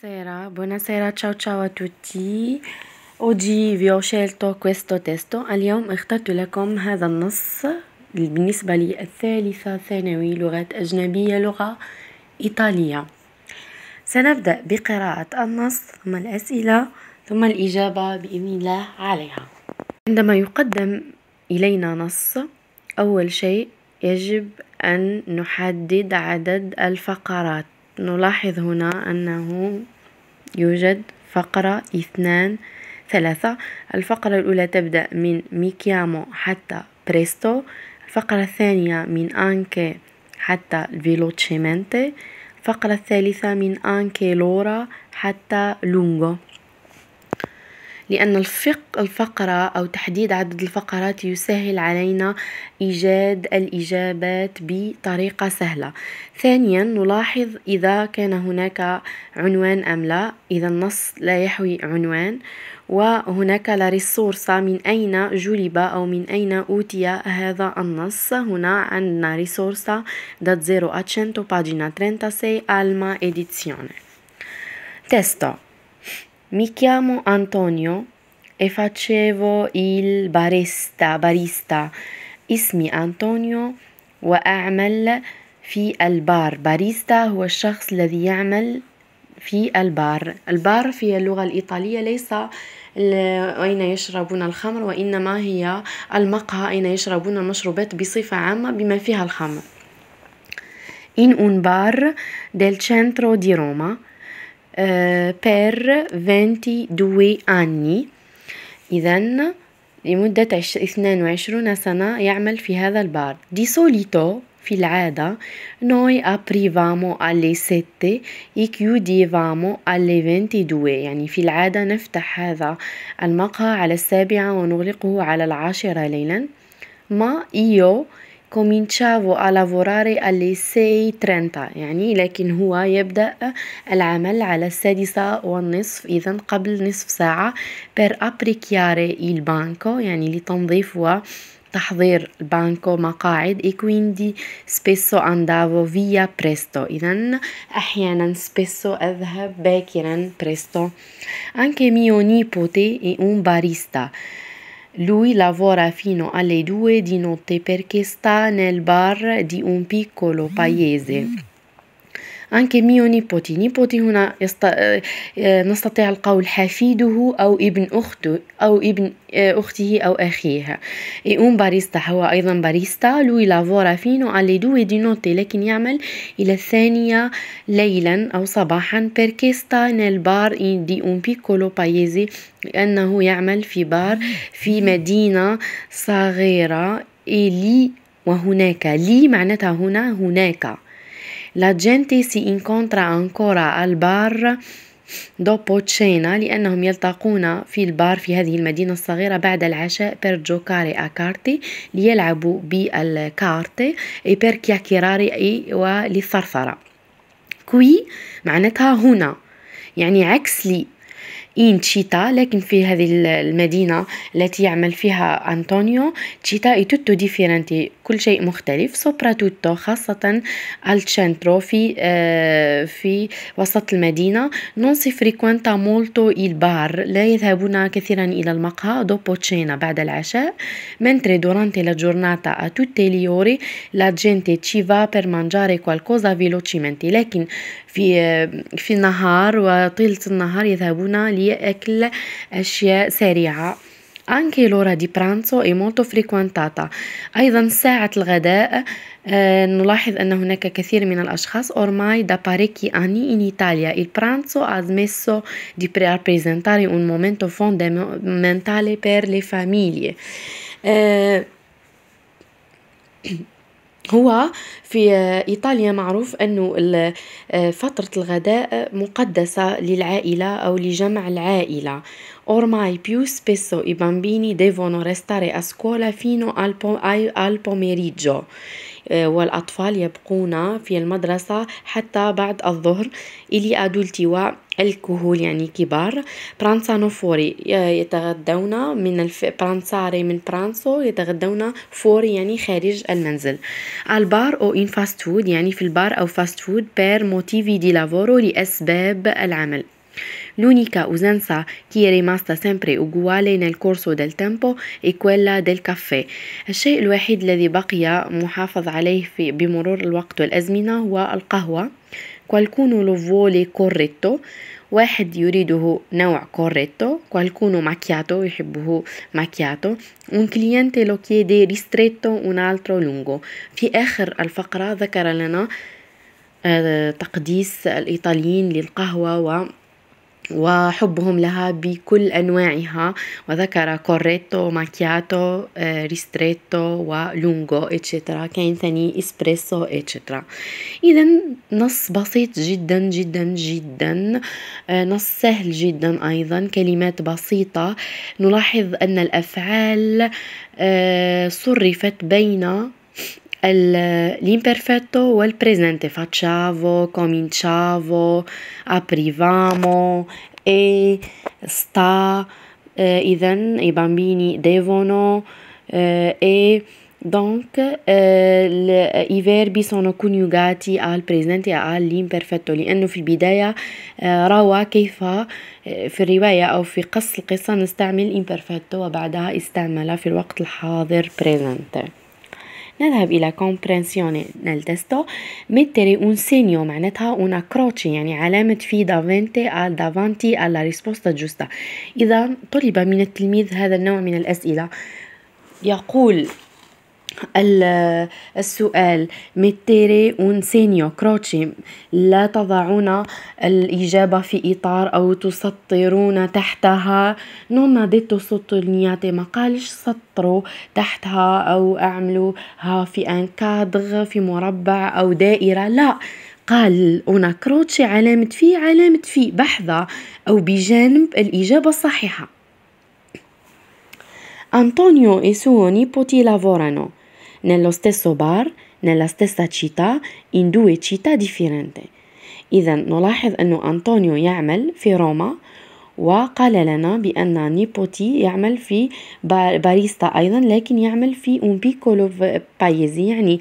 Buonasera, buonasera, ciao ciao a tutti. Oggi vi ho scelto questo testo. اليوم اخترت لكم هذا النص بالنسبة لي الثالثة ثانوي لغات أجنبية لغة إيطالية. سنبدأ بقراءة النص ثم الأسئلة ثم الإجابة بإذن الله عليها. عندما يقدم إلينا نص أول شيء يجب أن نحدد عدد الفقرات نلاحظ هنا أنه يوجد فقرة اثنان ثلاثة الفقرة الأولى تبدأ من ميكيامو حتى بريستو الفقرة الثانية من أنكي حتى الفيلوتشيمنتي الفقرة الثالثة من أنكي لورا حتى لونغو لأن الفق الفقرة أو تحديد عدد الفقرات يسهل علينا إيجاد الإجابات بطريقة سهلة ثانيا نلاحظ إذا كان هناك عنوان أم لا إذا النص لا يحوي عنوان وهناك لا ريسورسا من أين جلب أو من أين أوتي هذا النص هنا عندنا زيرو da 0800 pagina 36 ألما إديتسيوني testo Mi chiamo Antonio e facevo il barista barista. اسمي أنطونيو وأعمل في البار باريستا هو الشخص الذي يعمل في البار البار في اللغة الإيطالية ليس أين يشربون الخمر وإنما هي المقهى أين يشربون المشروبات بصفة عامة بما فيها الخمر in un bar del centro di Roma Eh, per 22 anni إذا لمدة اثنان وعشرون سنة يعمل في هذا البار دي سوليتو في العادة noi aprivamo alle sette e chiudevamo alle 22 يعني في العادة نفتح هذا المقهى على السابعة ونغلقه على العاشرة ليلا ما ايو كومينشافو ا لافوراري الي سي 30 يعني لكن هو يبدا العمل على السادسة والنصف اذا قبل نصف ساعة بير ابريكياري البانكو يعني لتنظيف و تحضير بانكو مقاعد اي كويندي سبيسو اندافو فيا بريستو اذا احيانا سبيسو اذهب باكرا بريستو انكي ميوني بوتي اي اون باريستا Lui lavora fino alle due di notte perché sta nel bar di un piccolo paese. أنك ميو نيبوتي نيبوتي هنا يست... آه، آه، نستطيع القول حفيده أو ابن أخته أو ابن آه، أخته أو أخيها إي أون باريستا هو أيضا باريستا لو لافورا فينو علي دو نوتي لكن يعمل إلى الثانية ليلا أو صباحا بيركيستا نال بار دي أون بيكولو بايزي لأنه يعمل في بار في مدينة صغيرة إلي وهناك لي معناتها هنا هناك La gente si incontra ancora al bar dopo cena لأنهم يلتقون في البار في هذه المدينة الصغيرة بعد العشاء per giocare a carte ليلعبوا بالكارت e per chiacchierare وللثرثرة qui معناتها هنا يعني عكس لي إن تشيتا لكن في هذه المدينة التي يعمل فيها أنطونيو تشيتا إي توتو ديفيرنتي كل شيء مختلف سوبرا توتو خاصة التشنترو في آه، في وسط المدينة نون سي فريكوانتا مولتو البار بار لا يذهبون كثيرا إلى المقهى دو بوتشينا بعد العشاء منتري دورانتي لا جورناتا a tutte le ore la gente ci va per لكن في في النهار وطيلة النهار يذهبون lì أكل أشياء سريعة anche l'ora di pranzo è molto frequentata أيضا ساعة الغداء نلاحظ أن هناك كثير من الأشخاص ormai da parecchi anni in Italia il pranzo ha smesso di rappresentare un momento fondamentale per le famiglie eh, هو في آه، إيطاليا معروف أنه آه، فترة الغداء مقدسة للعائلة أو لجمع العائلة Ormai più spesso i bambini devono restare a scuola fino al, al pomeriggio eh, والأطفال يبقون في المدرسة حتى بعد الظهر إلى أدولتي الكهول يعني كبار برانسانو فوري يتغدون من الف... برانساري من برانسو يتغدون فوري يعني خارج المنزل البار او ان فاست فود يعني في البار او فاست فود بير موتيفي دي لافورو لأسباب العمل L'unica usanza che è rimasta sempre uguale nel corso del tempo è quella del caffè. الشيء الوحيد الذي بقي محافظ عليه في بمرور الوقت والأزمنة هو القهوة. qualcuno lo vuole corretto واحد يريده نوع corretto qualcuno macchiato يحبه macchiato un cliente lo chiede ristretto un altro lungo في آخر الفقرة ذكر لنا تقديس الإيطاليين للقهوة و وحبهم لها بكل أنواعها وذكر كوريتو ماكياتو ريستريتو ولونغو اتشترا كاين ثاني اسبريسو اتشترا إذا نص بسيط جدا جدا جدا آه، نص سهل جدا أيضا كلمات بسيطة نلاحظ أن الأفعال آه، صرفت بين l'imperfetto o il presente facciamo, cominciavo, aprivamo e sta, eh, even, i bambini devono eh, e donc eh, le, i verbi sono coniugati al presente e all'imperfetto لأنه في البداية eh, روى كيف في الرواية أو في قص القصة نستعمل imperfetto وبعدها استعمل في الوقت الحاضر presente نذهب إلى كومبرنسيوني نلتستو mettere اون سينيو معناتها اون croce يعني علامة في دافنتي al دافانتي على ريسبوستا جوستا إذا طلب من التلميذ هذا النوع من الأسئلة يقول السؤال متيري ونسينيو كروتشي لا تضعون الإجابة في إطار أو تسطرون تحتها نونا ديتو detto ما قالش سطروا تحتها أو أعملوها في ان كادغ في مربع أو دائرة لا قال أنا كروتشي علامة في علامة في بحذا أو بجانب الإجابة الصحيحة أنطونيو إسوني بوتي لافورانو nello stesso bar nella stessa città in due città differenti إذا نلاحظ أن أنطونيو يعمل في روما وقال لنا بأن نيبوتي يعمل في باريستا أيضا لكن يعمل في أون بيكولو بايزي يعني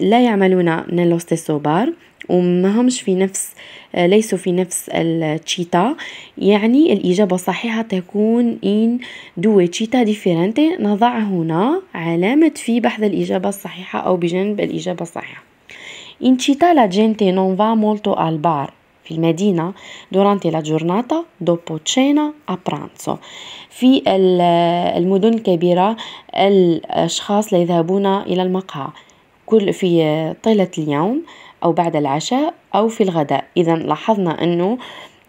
لا يعملون نيلو ستيسو بار همش في نفس آه، ليسوا في نفس التشيتا يعني الإجابة الصحيحة تكون إن دو تشيتا ديفيرنتي نضع هنا علامة في بحث الإجابة الصحيحة أو بجانب الإجابة الصحيحة إن تشيتا لا جينتي نون فا مولتو البار في المدينة دورانتي لا جورناتا dopo cena a في آه، المدن الكبيرة الأشخاص لا يذهبون إلى المقهى كل في آه، طيلة اليوم أو بعد العشاء أو في الغداء إذا لاحظنا أنه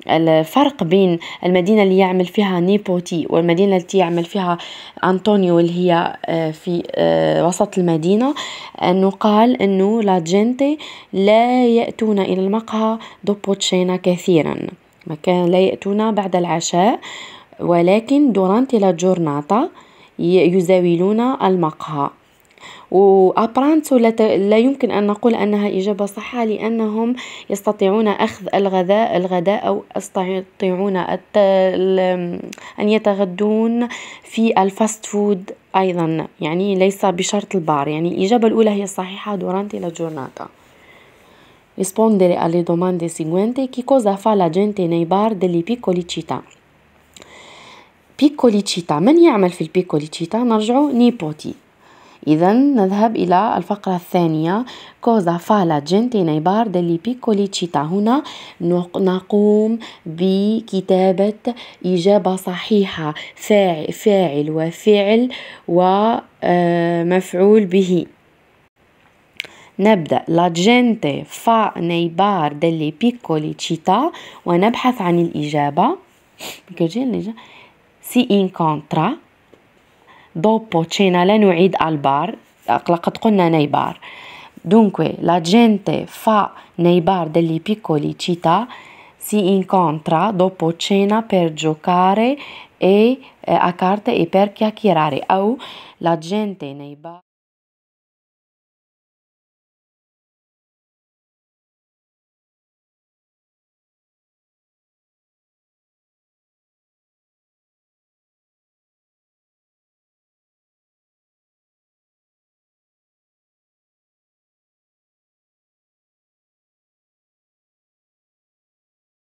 الفرق بين المدينة اللي يعمل فيها نيبوتي والمدينة التي يعمل فيها أنطونيو اللي هي آه، في آه، وسط المدينة أنه قال أنه لا جنتي لا يأتون إلى المقهى بوتشينا كثيرا مكان لا يأتون بعد العشاء ولكن دورانتي لا جورناتا يزاولون المقهى وأبرانتو لا يمكن أن نقول أنها إجابة صحه لأنهم يستطيعون أخذ الغذاء الغداء أو يستطيعون أن يتغدون في الفاست فود أيضا يعني ليس بشرط البار يعني الإجابة الأولى هي الصحيحة دورانتي لا جورناتا rispondere alle domande seguenti che cosa fa la gente nei bar delle piccole città بيكولي città من يعمل في البيكولي تشيتا نرجعو نيبوتي إذا نذهب إلى الفقرة الثانية كوزا فالا جنتي نيبار دلي بيكولي تشيتا هنا نقوم بكتابة إجابة صحيحة فاعل, فاعل وفعل ومفعول به نبدأ لا جنتي فا نيبار دلي بيكولي تشيتا ونبحث عن الإجابة سي إنكونترا Dopo cena la nu'id al bar, قد قلنا nei bar. Dunque la gente fa nei bar delle piccole città, si incontra dopo cena per giocare e, eh, a carte e per chiacchierare. O la gente nei bar.